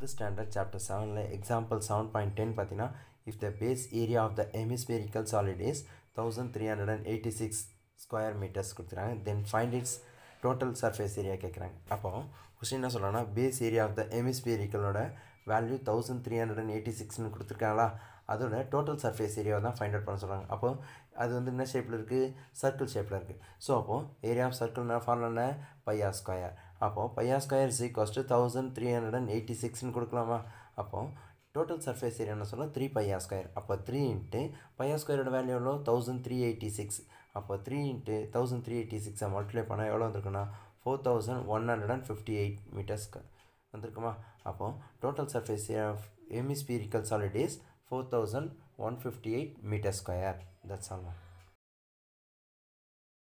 tenth standard chapter செவனில் example seven point ten பார்த்தீங்கன்னா if the base area of the hemispherical solid is thousand three hundred and eighty six square metres கொடுத்துருக்காங்க then find its total surface area கேட்குறாங்க அப்போ question என்ன சொல்லணும்னா base area of the எமிஸ்பெரிக்கலோட value thousand three hundred and eighty சிக்ஸ்னு கொடுத்துருக்காங்களா அதோட total surface ஏரியாவை தான் ஃபைண்ட் அவுட் பண்ண சொல்கிறாங்க அப்போ அது வந்து என்ன ஷேப்பில் இருக்குது சர்க்கிள் ஷேப்பில் இருக்குது ஸோ அப்போது ஏரியா ஆஃப் சர்க்கிள்னா ஃபார்முலான பையா ஸ்கொயர் அப்போது pi r square is equals thousand three hundred and eighty சிக்ஸ்னு கொடுக்கலாமா அப்போது டோட்டல் சர்ஃபேஸ் ஏரியா என்ன சொன்னால் த்ரீ பையா ஸ்கொயர் அப்போ த்ரீ இன்ட்டு பையா ஸ்கொயரோட வேல்யூ எவ்வளோ தௌசண்ட் த்ரீ எயிட்டி சிக்ஸ் அப்போ three into thousand three eighty சிக்ஸை மல்டிப்ளை பண்ணால் எவ்வளோ வந்திருக்குன்னா four thousand one hundred and fifty eight metres வந்திருக்குமா அப்போது total surface hemispherical solid is four thousand one fifty eight metre square that's ஆல்மா